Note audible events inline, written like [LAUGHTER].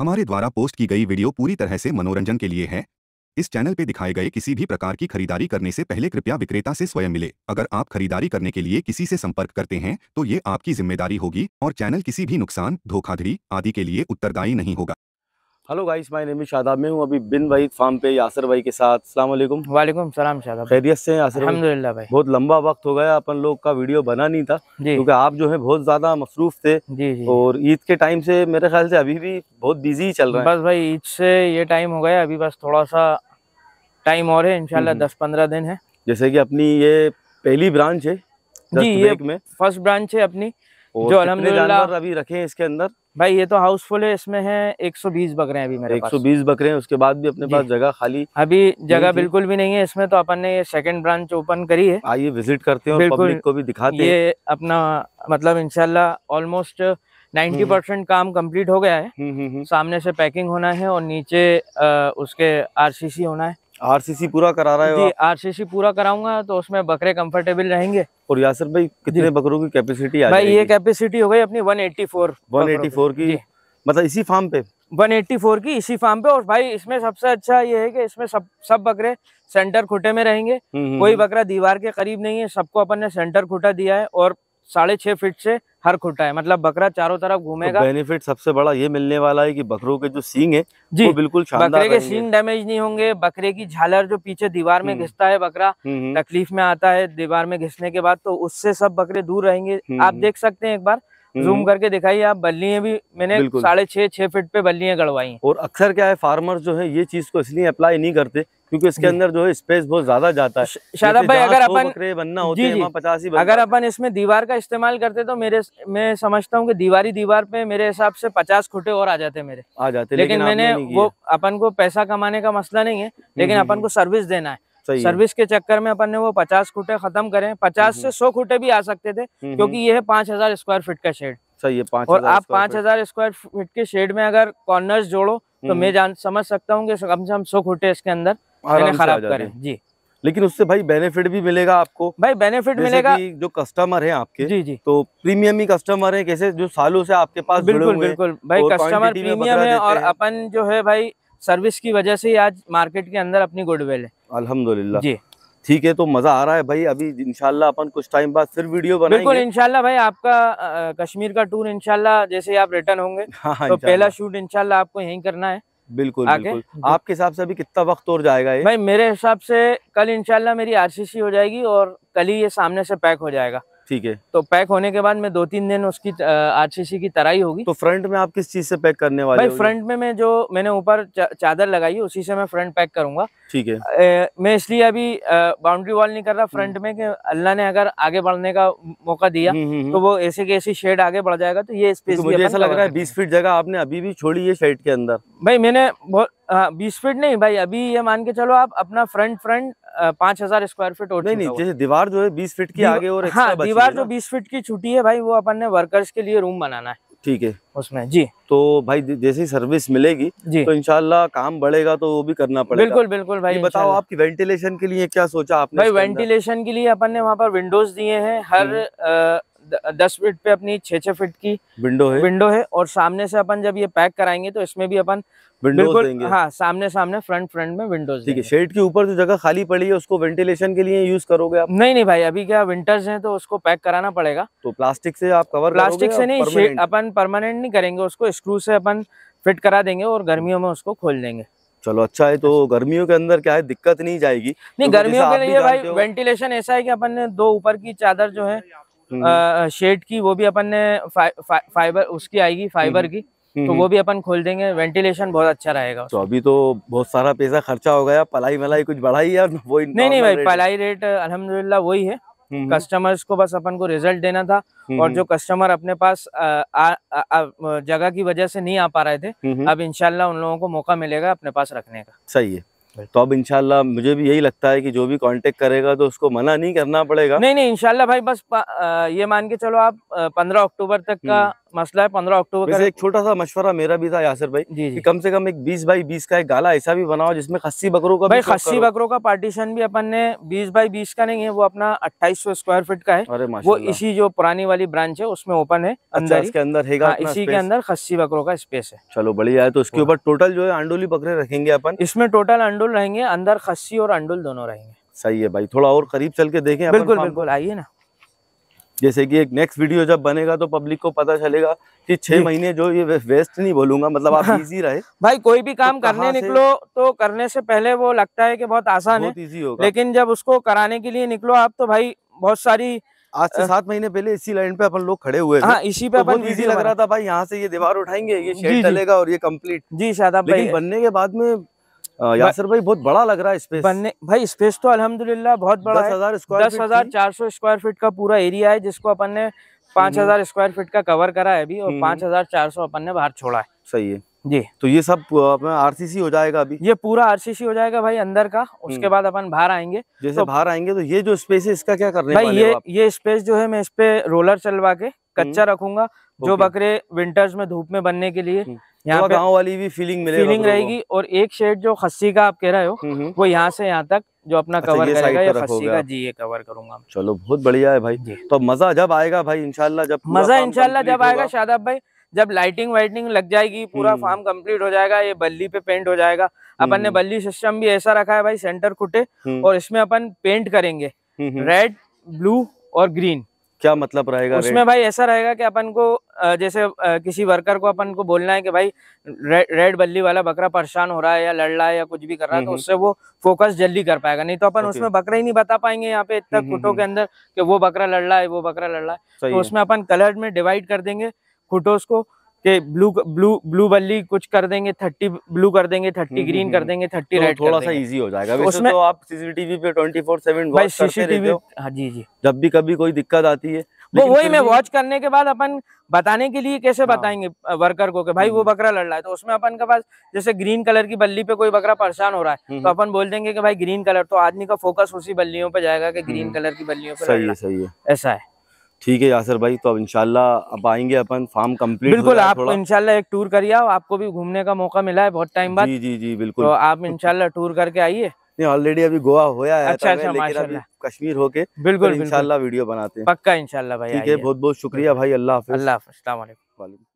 हमारे द्वारा पोस्ट की गई वीडियो पूरी तरह से मनोरंजन के लिए है इस चैनल पर दिखाए गए किसी भी प्रकार की खरीदारी करने से पहले कृपया विक्रेता से स्वयं मिले अगर आप खरीदारी करने के लिए किसी से संपर्क करते हैं तो ये आपकी जिम्मेदारी होगी और चैनल किसी भी नुकसान धोखाधड़ी आदि के लिए उत्तरदायी नहीं होगा hello guys my name Shadab मैं हूं अभी बिन भाई फार्म पे यासर भाई के साथ अस्सलाम वालेकुम वालेकुम सलाम शादाब खैरियत से यासर अल्हम्दुलिल्लाह भाई बहुत लंबा वक्त हो गया अपन लोग का वीडियो बना नहीं था क्योंकि आप जो है बहुत ज्यादा मसरूफ थे जी जी और ईद के टाइम से मेरे ख्याल से अभी भी बहुत बिजी चल रहा है बस भाई ईद से ये टाइम हो गया अभी बस थोड़ा सा टाइम और है इनशाला हम्म। दस पंद्रह दिन है जैसे की अपनी ये पहली ब्रांच है जी ये में फर्स्ट ब्रांच है अपनी और जो अलहमदिल्ला अभी रखे हैं इसके अंदर भाई ये तो हाउसफुल है इसमें है 120 बकरे हैं अभी मेरे 120 बकरे हैं उसके बाद भी अपने पास जगह खाली अभी जगह बिल्कुल भी नहीं है इसमें तो अपन ने सेकंड ब्रांच ओपन करी है आइए विजिट करते हैं पब्लिक को भी दिखाते ये अपना मतलब इनशाला ऑलमोस्ट 90 परसेंट काम कंप्लीट हो गया है हम्म, हम्म, हम्म। सामने से पैकिंग होना है और नीचे उसके आर होना है आरसीसी पूरा करा रहा है जी आरसीसी पूरा कराऊंगा तो उसमें बकरे कंफर्टेबल रहेंगे और यासर भाई कितने बकरों की कैपेसिटी आ भाई ये कैपेसिटी हो गई अपनी 184 184 की मतलब इसी फार्म पे 184 की इसी फार्म पे और भाई इसमें सबसे अच्छा ये है कि इसमें सब सब बकरे सेंटर खुटे में रहेंगे हम्म, हम्म, कोई हम्म। बकरा दीवार के करीब नहीं है सबको अपन ने सेंटर खुटा दिया है और साढ़े छह फीट से हर खुटा है मतलब बकरा चारों तरफ तो घूमेगा तो बेनिफिट सबसे बड़ा ये मिलने वाला है कि बकरों के जो सींग है जी वो बिल्कुल बकरे के सींग डैमेज नहीं होंगे बकरे की झालर जो पीछे दीवार में हम्म। घिसता है बकरा हम्म, हम्म। तकलीफ में आता है दीवार में घिसने के बाद तो उससे सब बकरे दूर रहेंगे आप देख सकते हैं एक बार हम्म। जूम करके दिखाई आप बल्लियां भी मैंने साढ़े छह छह फीट पे बल्लियां गड़वाई और अक्सर क्या है फार्मर जो है ये चीज को इसलिए अप्लाई नहीं करते क्योंकि इसके अंदर जो है स्पेस बहुत ज्यादा जाता है शादा भाई अगर अपन बनना होती है पचास ही अगर अपन इसमें दीवार का इस्तेमाल करते तो मेरे मैं समझता हूँ कि दीवारी दीवार पे मेरे हिसाब से पचास खुटे और आ जाते मेरे आ जाते लेकिन, लेकिन मैंने वो अपन को पैसा कमाने का मसला नहीं है लेकिन हम्म, हम्म, अपन को सर्विस देना है सर्विस के चक्कर में अपन ने वो पचास खूटे खत्म करें पचास हम्म, से हम्म। सौ खूटे भी आ सकते थे हम्म, क्योंकि ये है पांच हजार स्क्वायर फीट का शेड सही है पांच और आप पांच हजार स्क्वायर फीट के शेड में अगर कॉर्नर जोड़ो तो मैं जान समझ सकता हूँ कम से कम सौ खूटे इसके अंदर खराब करें जी लेकिन उससे भाई बेनिफिट भी मिलेगा आपको भाई बेनिफिट मिलेगा जो कस्टमर है आपके जी जी तो प्रीमियम ही कस्टमर है कैसे जो सालों से आपके पास बिल्कुल बिल्कुल भाई कस्टमर प्रीमियम है और अपन जो है भाई सर्विस की वजह से ही आज मार्केट के अंदर अपनी गुडविल है अल्हम्दुलिल्लाह जी ठीक है तो मजा आ रहा है भाई अभी इनशाला अपन कुछ टाइम बाद फिर वीडियो बनाएंगे बिल्कुल इनशाला भाई आपका आ, कश्मीर का टूर इनशाला जैसे आप रिटर्न होंगे [LAUGHS] हाँ, हाँ, तो पहला शूट इनशाला आपको यहीं करना है बिल्कुल बिल्कुल आपके हिसाब से अभी कितना वक्त और जाएगा ये भाई मेरे हिसाब से कल इनशाला मेरी आरसीसी हो जाएगी और कल ही ये सामने से पैक हो जाएगा ठीक है तो पैक होने के बाद में दो तीन दिन उसकी सी की तराई होगी तो फ्रंट में आप किस चीज से पैक करने वाले भाई फ्रंट में मैं जो मैंने ऊपर चादर लगाई उसी से मैं फ्रंट पैक करूंगा ठीक है मैं इसलिए अभी बाउंड्री वॉल नहीं कर रहा हम्म। फ्रंट में कि अल्लाह ने अगर आगे बढ़ने का मौका दिया हम्म, हम्म, तो वो ऐसे के ऐसी शेड आगे बढ़ जाएगा तो ये स्पेस ऐसा लग रहा है बीस फीट जगह आपने अभी भी छोड़ी है शेड के अंदर भाई मैंने बहुत हाँ, बीस फीट नहीं भाई अभी ये मान के चलो आप अपना फ्रंट फ्रंट पांच हजार स्क्वायर फीट और नहीं नहीं जैसे दीवार जो है बीस फीट की आगे और हाँ दीवार जो बीस फीट की छुट्टी है भाई वो अपन ने वर्कर्स के लिए रूम बनाना है ठीक है उसमें जी तो भाई जैसे ही सर्विस मिलेगी जी तो इनशाला काम बढ़ेगा तो वो भी करना पड़ेगा बिल्कुल बिल्कुल भाई बताओ आपकी वेंटिलेशन के लिए क्या सोचा आपने भाई वेंटिलेशन के लिए अपन ने वहाँ पर विंडोज दिए हैं हर हम्म। दस फीट पे अपनी छः छह फीट की विंडो है विंडो है और सामने से अपन जब ये पैक कराएंगे तो इसमें भी अपन बिल्कुल हाँ सामने सामने फ्रंट फ्रंट में विंडोज ठीक है शेड के ऊपर जो जगह खाली पड़ी है उसको वेंटिलेशन के लिए यूज करोगे आप नहीं नहीं भाई अभी क्या विंटर्स हैं तो उसको पैक कराना पड़ेगा तो प्लास्टिक से आप कवर प्लास्टिक से नहीं शेड अपन परमानेंट नहीं करेंगे उसको स्क्रू से अपन फिट करा देंगे और गर्मियों में उसको खोल देंगे चलो अच्छा है तो गर्मियों के अंदर क्या है दिक्कत नहीं जाएगी नहीं तो गर्मियों के लिए भाई वेंटिलेशन ऐसा है कि अपन ने दो ऊपर की चादर जो है हम्म। शेड की वो भी अपन ने फा, फा, फाइबर उसकी आएगी फाइबर हम्म। की तो हम्म। वो भी अपन खोल देंगे वेंटिलेशन बहुत अच्छा रहेगा तो अभी तो बहुत सारा पैसा खर्चा हो गया पलाई मलाई कुछ बढ़ाई है [LAUGHS] वो नहीं नहीं भाई पलाई रेट अलहमदुल्ला वही है कस्टमर्स को बस अपन को रिजल्ट देना था और जो कस्टमर अपने पास जगह की वजह से नहीं आ पा रहे थे अब इनशाला उन लोगों को मौका मिलेगा अपने पास रखने का सही है तो अब इनशाला मुझे भी यही लगता है कि जो भी कांटेक्ट करेगा तो उसको मना नहीं करना पड़ेगा नहीं नहीं इनशाला भाई बस आ, ये मान के चलो आप पंद्रह अक्टूबर तक का हम्म। मसला है पंद्रह अक्टूबर का एक छोटा सा मशवरा मेरा भी था यासर भाई जी, जी। कम से कम एक बीस बाई बीस का एक गाला ऐसा भी बनाओ जिसमें खस्सी बकरों का भाई खस्सी बकरों का पार्टीशन भी अपन ने बीस बाई बीस का नहीं है वो अपना अट्ठाईस सौ स्क्वायर फीट का है वो इसी जो पुरानी वाली ब्रांच है उसमें ओपन है अच्छा, अंदर इसके अंदर है हाँ, इसी के अंदर खस्सी बकरों का स्पेस है चलो बढ़िया है तो उसके ऊपर टोटल जो है अंडोली बकरे रखेंगे अपन इसमें टोटल अंडोल रहेंगे अंदर खस्सी और अंडोल दोनों रहेंगे सही है भाई थोड़ा और करीब चल के देखें बिल्कुल बिल्कुल आइए ना जैसे कि एक नेक्स्ट वीडियो जब बनेगा तो पब्लिक को पता चलेगा कि छह महीने जो ये वेस्ट नहीं बोलूंगा मतलब आप इजी हाँ। रहे भाई कोई भी काम तो करने निकलो तो करने से पहले वो लगता है कि बहुत आसान बहुत है इजी होगा लेकिन जब उसको कराने के लिए निकलो आप तो भाई बहुत सारी आज से सात महीने पहले इसी लाइन पे अपन लोग खड़े हुए हाँ, इसी पे तो अपन इजी लग रहा था भाई यहाँ से ये दीवार उठाएंगे ये शेड चलेगा और ये कंप्लीट जी शायद लेकिन बनने के बाद में यासर भाई बहुत बड़ा लग रहा है स्पेस बनने भाई स्पेस तो अल्हम्दुलिल्लाह बहुत बड़ा दस हजार स्क्वायर दस हजार चार सौ स्क्वायर फीट का पूरा एरिया है जिसको अपन ने पांच हजार स्क्वायर फीट का कवर करा है अभी और हम्म। पांच हजार चार सौ अपन ने बाहर छोड़ा है सही है जी तो ये सब आरसीसी हो जाएगा अभी ये पूरा आरसीसी हो जाएगा भाई अंदर का उसके हम्म। बाद अपन बाहर आएंगे जैसे तो, बाहर आएंगे तो ये जो स्पेस है इसका क्या करने भाई ये ये स्पेस जो है मैं इस पे रोलर चलवा के हम्म। कच्चा रखूंगा जो बकरे विंटर्स में धूप में बनने के लिए यहाँ तो गाँव वाली भी फीलिंग मिलेगी फीलिंग रहेगी और एक शेड जो खस्सी का आप कह रहे हो हम्म, हम्म। वो यहाँ से यहाँ तक जो अपना कवर अच्छा कवर करेगा ये फस्सी का जी ये कवर करूंगा चलो बहुत बढ़िया है भाई तो मजा जब आएगा भाई इनशाला जब मजा इनशाला जब आएगा शादाब भाई जब लाइटिंग वाइटिंग लग जाएगी पूरा फार्म हम्म। कंप्लीट हो जाएगा ये बल्ली पे पेंट हो जाएगा अपन ने बल्ली सिस्टम भी ऐसा रखा है भाई सेंटर खुटे और इसमें अपन पेंट करेंगे रेड ब्लू और ग्रीन क्या मतलब रहेगा उसमें भाई ऐसा रहेगा कि अपन को जैसे किसी वर्कर को अपन को बोलना है कि भाई रे, रेड बल्ली वाला बकरा परेशान हो रहा है या लड़ रहा है या कुछ भी कर रहा है तो हम्म, हम्म। उससे वो फोकस जल्दी कर पाएगा नहीं तो अपन उसमें बकरा ही नहीं बता पाएंगे यहाँ पे इतना कुटो हम्म, के अंदर कि वो बकरा लड़ रहा है वो बकरा लड़ रहा है तो उसमें अपन कलर में डिवाइड कर देंगे खुटोस को कि ब्लू ब्लू ब्लू बल्ली कुछ कर देंगे थर्टी ब्लू कर देंगे थर्टी हम्म, ग्रीन हम्म, कर हम्म। देंगे थर्टी तो रेड थोड़ा सा इजी हो जाएगा उसमें तो आप सीसीटीवी पे ट्वेंटी फोर सेवन सीसीटीवी हाँ जी जी जब भी कभी कोई दिक्कत आती है वो वही मैं वॉच करने के बाद अपन बताने के लिए कैसे हाँ। बताएंगे वर्कर को कि भाई वो बकरा लड़ रहा है तो उसमें अपन के पास जैसे ग्रीन कलर की बल्ली पे कोई बकरा परेशान हो रहा है तो अपन बोल देंगे कि भाई ग्रीन कलर तो आदमी का फोकस उसी बल्लियों पे जाएगा कि ग्रीन कलर की बल्लियों पे सही है सही है ऐसा है ठीक है यासर भाई तो अब इनशाला अब आएंगे अपन फार्म कंप्लीट बिल्कुल आप इनशाला एक टूर करिए आपको भी घूमने का मौका मिला है बहुत टाइम बाद जी जी जी बिल्कुल तो आप इनशाला टूर करके आइए नहीं ऑलरेडी अभी गोवा होया है अच्छा अच्छा माशाल्लाह कश्मीर होके बिल्कुल इंशाल्लाह वीडियो बनाते हैं पक्का इंशाल्लाह भाई ठीक है बहुत बहुत शुक्रिया भाई अल्लाह हाफिज अल्लाह हाफिज